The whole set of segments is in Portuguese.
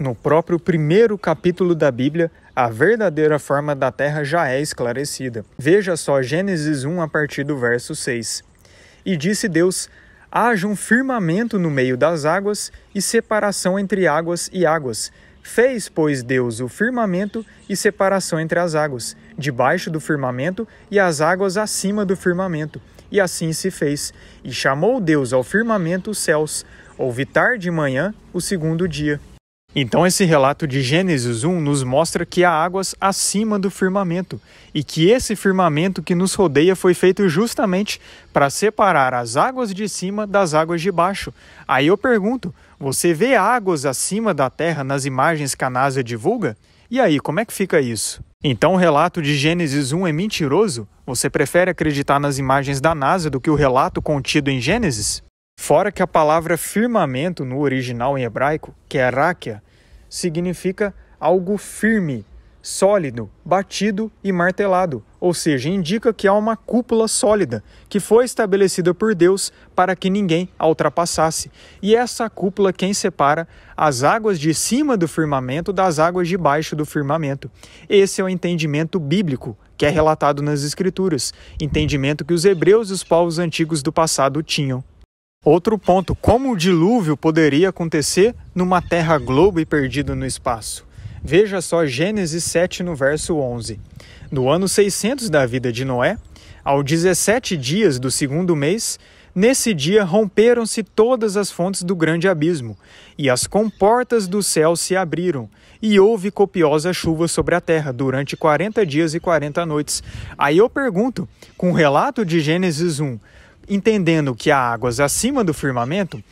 No próprio primeiro capítulo da Bíblia, a verdadeira forma da terra já é esclarecida. Veja só Gênesis 1 a partir do verso 6. E disse Deus: Haja um firmamento no meio das águas e separação entre águas e águas. Fez, pois, Deus o firmamento e separação entre as águas, debaixo do firmamento e as águas acima do firmamento. E assim se fez. E chamou Deus ao firmamento os céus. Houve tarde e manhã o segundo dia. Então, esse relato de Gênesis 1 nos mostra que há águas acima do firmamento e que esse firmamento que nos rodeia foi feito justamente para separar as águas de cima das águas de baixo. Aí eu pergunto: você vê águas acima da terra nas imagens que a NASA divulga? E aí, como é que fica isso? Então o relato de Gênesis 1 é mentiroso? Você prefere acreditar nas imagens da NASA do que o relato contido em Gênesis? Fora que a palavra firmamento no original em hebraico, que é raquia, significa algo firme, sólido, batido e martelado, ou seja, indica que há uma cúpula sólida que foi estabelecida por Deus para que ninguém a ultrapassasse. E é essa cúpula quem separa as águas de cima do firmamento das águas de baixo do firmamento. Esse é o entendimento bíblico que é relatado nas escrituras, entendimento que os hebreus e os povos antigos do passado tinham. Outro ponto: como o dilúvio poderia acontecer numa terra globo e perdida no espaço? Veja só Gênesis 7, no verso 11. No ano 600 da vida de Noé, ao 17 dias do segundo mês, nesse dia romperam-se todas as fontes do grande abismo, e as comportas do céu se abriram, e houve copiosa chuva sobre a terra durante 40 dias e 40 noites. Aí eu pergunto, com o relato de Gênesis 1, entendendo que há águas acima do firmamento,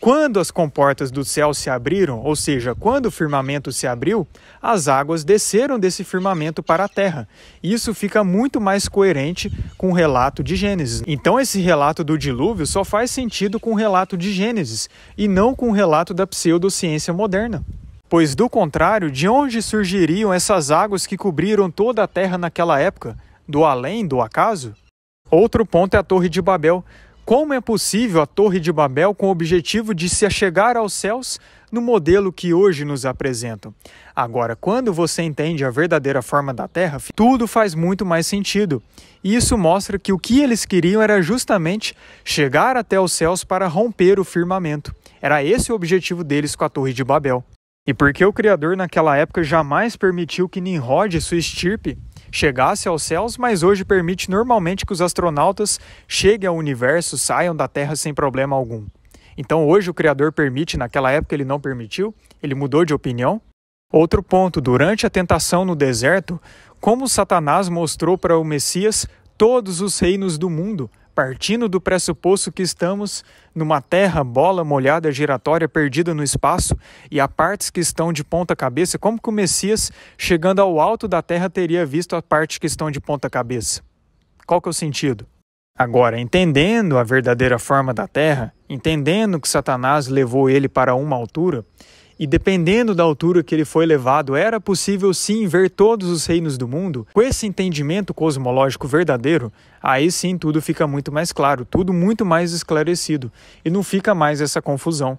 quando as comportas do céu se abriram, ou seja, quando o firmamento se abriu, as águas desceram desse firmamento para a terra. Isso fica muito mais coerente com o relato de Gênesis. Então, esse relato do dilúvio só faz sentido com o relato de Gênesis e não com o relato da pseudociência moderna. Pois, do contrário, de onde surgiriam essas águas que cobriram toda a terra naquela época? Do além, do acaso? Outro ponto é a Torre de Babel. Como é possível a Torre de Babel com o objetivo de se achegar aos céus no modelo que hoje nos apresentam? Agora, quando você entende a verdadeira forma da Terra, tudo faz muito mais sentido. E isso mostra que o que eles queriam era justamente chegar até os céus para romper o firmamento. Era esse o objetivo deles com a Torre de Babel. E por que o Criador naquela época jamais permitiu que Nimrod e sua estirpe chegasse aos céus, mas hoje permite normalmente que os astronautas cheguem ao universo, saiam da Terra sem problema algum. Então hoje o Criador permite, naquela época ele não permitiu, ele mudou de opinião. Outro ponto, durante a tentação no deserto, como Satanás mostrou para o Messias todos os reinos do mundo, partindo do pressuposto que estamos numa terra, bola molhada, giratória, perdida no espaço, e há partes que estão de ponta cabeça, como que o Messias, chegando ao alto da terra, teria visto as partes que estão de ponta cabeça? Qual que é o sentido? Agora, entendendo a verdadeira forma da terra, entendendo que Satanás levou ele para uma altura, e dependendo da altura que ele foi levado, era possível sim ver todos os reinos do mundo, com esse entendimento cosmológico verdadeiro, aí sim tudo fica muito mais claro, tudo muito mais esclarecido e não fica mais essa confusão.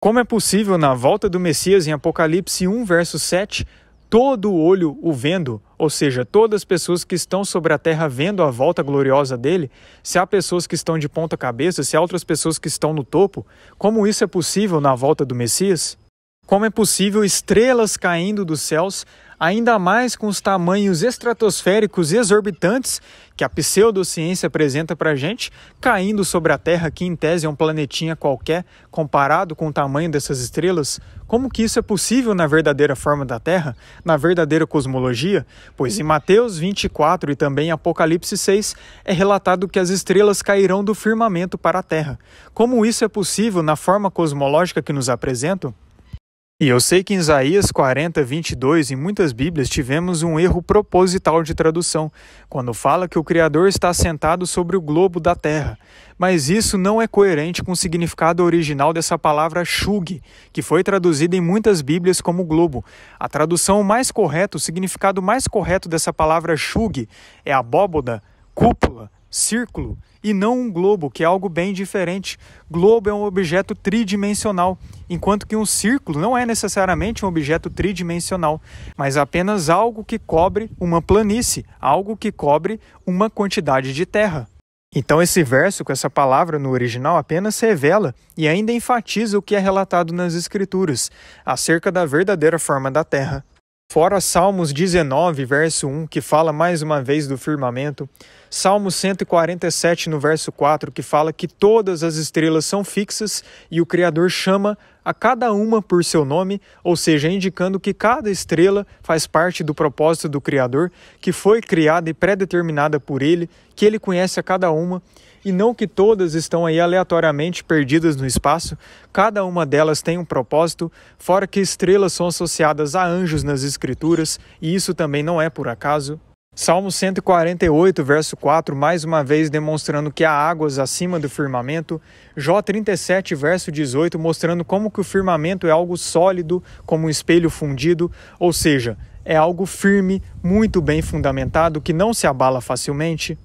Como é possível na volta do Messias em Apocalipse 1, verso 7, todo o olho o vendo, ou seja, todas as pessoas que estão sobre a terra vendo a volta gloriosa dele, se há pessoas que estão de ponta cabeça, se há outras pessoas que estão no topo, como isso é possível na volta do Messias? Como é possível estrelas caindo dos céus, ainda mais com os tamanhos estratosféricos e exorbitantes que a pseudociência apresenta para a gente, caindo sobre a Terra, que em tese é um planetinha qualquer, comparado com o tamanho dessas estrelas? Como que isso é possível na verdadeira forma da Terra, na verdadeira cosmologia? Pois em Mateus 24 e também em Apocalipse 6 é relatado que as estrelas cairão do firmamento para a Terra. Como isso é possível na forma cosmológica que nos apresentam? E eu sei que em Isaías 40, 22, em muitas Bíblias, tivemos um erro proposital de tradução, quando fala que o Criador está sentado sobre o globo da terra. Mas isso não é coerente com o significado original dessa palavra shug, que foi traduzida em muitas Bíblias como globo. A tradução mais correta, o significado mais correto dessa palavra shug é abóboda, cúpula, círculo e não um globo, que é algo bem diferente. Globo é um objeto tridimensional, enquanto que um círculo não é necessariamente um objeto tridimensional, mas apenas algo que cobre uma planície, algo que cobre uma quantidade de terra. Então, esse verso com essa palavra no original apenas revela e ainda enfatiza o que é relatado nas Escrituras acerca da verdadeira forma da Terra. Fora Salmos 19, verso 1, que fala mais uma vez do firmamento, Salmo 147, no verso 4, que fala que todas as estrelas são fixas e o Criador chama a cada uma por seu nome, ou seja, indicando que cada estrela faz parte do propósito do Criador, que foi criada e pré-determinada por ele, que ele conhece a cada uma e não que todas estão aí aleatoriamente perdidas no espaço, cada uma delas tem um propósito, fora que estrelas são associadas a anjos nas escrituras, e isso também não é por acaso. Salmo 148, verso 4, mais uma vez demonstrando que há águas acima do firmamento. Jó 37, verso 18, mostrando como que o firmamento é algo sólido, como um espelho fundido, ou seja, é algo firme, muito bem fundamentado, que não se abala facilmente.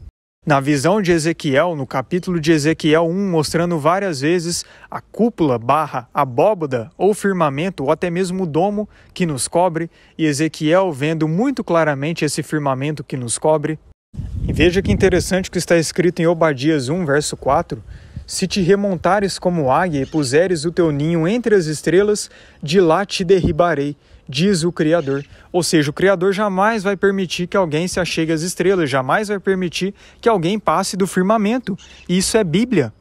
Na visão de Ezequiel, no capítulo de Ezequiel 1, mostrando várias vezes a cúpula, barra, abóbada ou firmamento, ou até mesmo o domo que nos cobre, e Ezequiel vendo muito claramente esse firmamento que nos cobre. E veja que interessante que está escrito em Obadias 1, verso 4. Se te remontares como águia e puseres o teu ninho entre as estrelas, de lá te derribarei, diz o Criador. Ou seja, o Criador jamais vai permitir que alguém se achegue às estrelas, jamais vai permitir que alguém passe do firmamento. Isso é Bíblia.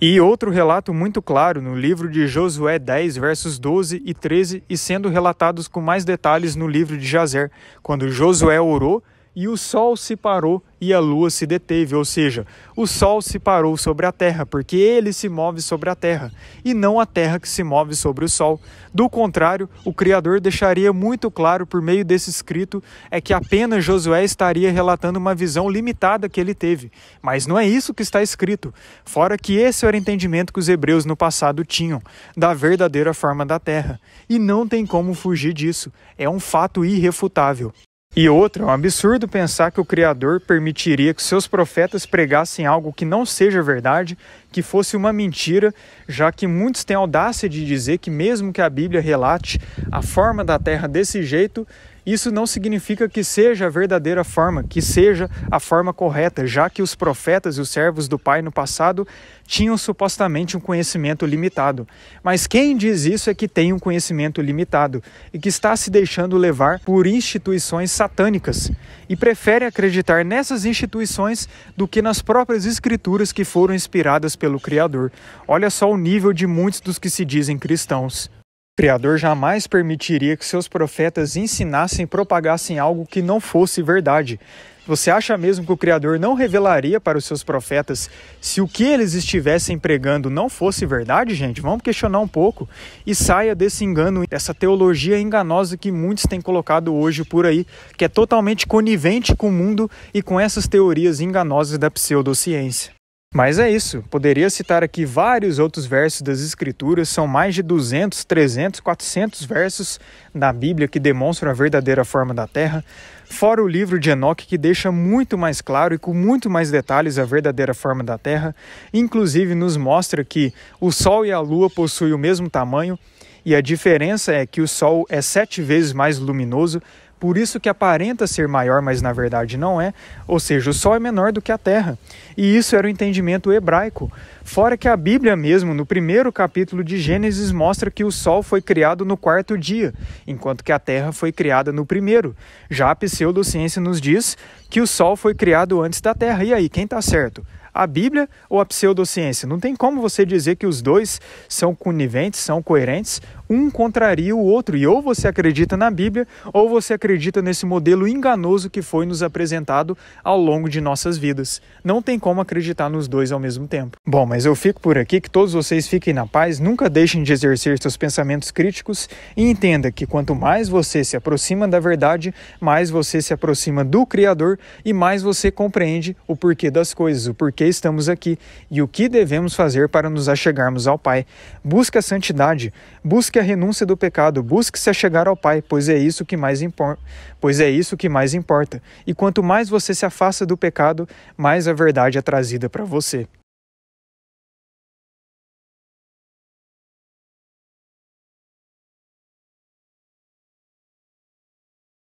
E outro relato muito claro no livro de Josué 10, versos 12 e 13, e sendo relatados com mais detalhes no livro de Jazer, quando Josué orou e o sol se parou e a lua se deteve, ou seja, o sol se parou sobre a terra, porque ele se move sobre a terra, e não a terra que se move sobre o sol. Do contrário, o Criador deixaria muito claro por meio desse escrito é que apenas Josué estaria relatando uma visão limitada que ele teve. Mas não é isso que está escrito, fora que esse era o entendimento que os hebreus no passado tinham da verdadeira forma da terra, e não tem como fugir disso, é um fato irrefutável. E outra, é um absurdo pensar que o Criador permitiria que seus profetas pregassem algo que não seja verdade, que fosse uma mentira, já que muitos têm audácia de dizer que, mesmo que a Bíblia relate a forma da terra desse jeito, isso não significa que seja a verdadeira forma, que seja a forma correta, já que os profetas e os servos do Pai no passado tinham supostamente um conhecimento limitado. Mas quem diz isso é que tem um conhecimento limitado e que está se deixando levar por instituições satânicas e prefere acreditar nessas instituições do que nas próprias escrituras que foram inspiradas pelo Criador. Olha só o nível de muitos dos que se dizem cristãos. O Criador jamais permitiria que seus profetas ensinassem e propagassem algo que não fosse verdade. Você acha mesmo que o Criador não revelaria para os seus profetas se o que eles estivessem pregando não fosse verdade, gente? Vamos questionar um pouco e saia desse engano, dessa teologia enganosa que muitos têm colocado hoje por aí, que é totalmente conivente com o mundo e com essas teorias enganosas da pseudociência. Mas é isso, poderia citar aqui vários outros versos das Escrituras, são mais de 200, 300, 400 versos da Bíblia que demonstram a verdadeira forma da Terra, fora o livro de Enoque que deixa muito mais claro e com muito mais detalhes a verdadeira forma da Terra, inclusive nos mostra que o Sol e a Lua possuem o mesmo tamanho e a diferença é que o Sol é sete vezes mais luminoso por isso que aparenta ser maior, mas na verdade não é, ou seja, o sol é menor do que a terra. E isso era o entendimento hebraico. Fora que a Bíblia mesmo, no primeiro capítulo de Gênesis, mostra que o sol foi criado no quarto dia, enquanto que a terra foi criada no primeiro. Já a pseudociência nos diz que o sol foi criado antes da terra. E aí, quem está certo? a Bíblia ou a pseudociência. Não tem como você dizer que os dois são coniventes, são coerentes, um contraria o outro. E ou você acredita na Bíblia ou você acredita nesse modelo enganoso que foi nos apresentado ao longo de nossas vidas. Não tem como acreditar nos dois ao mesmo tempo. Bom, mas eu fico por aqui, que todos vocês fiquem na paz, nunca deixem de exercer seus pensamentos críticos e entenda que quanto mais você se aproxima da verdade, mais você se aproxima do Criador e mais você compreende o porquê das coisas, o porquê estamos aqui e o que devemos fazer para nos achegarmos ao Pai. Busque a santidade, busque a renúncia do pecado, busque se achegar ao Pai, pois é isso que mais importa, pois é isso que mais importa. E quanto mais você se afasta do pecado, mais a verdade é trazida para você.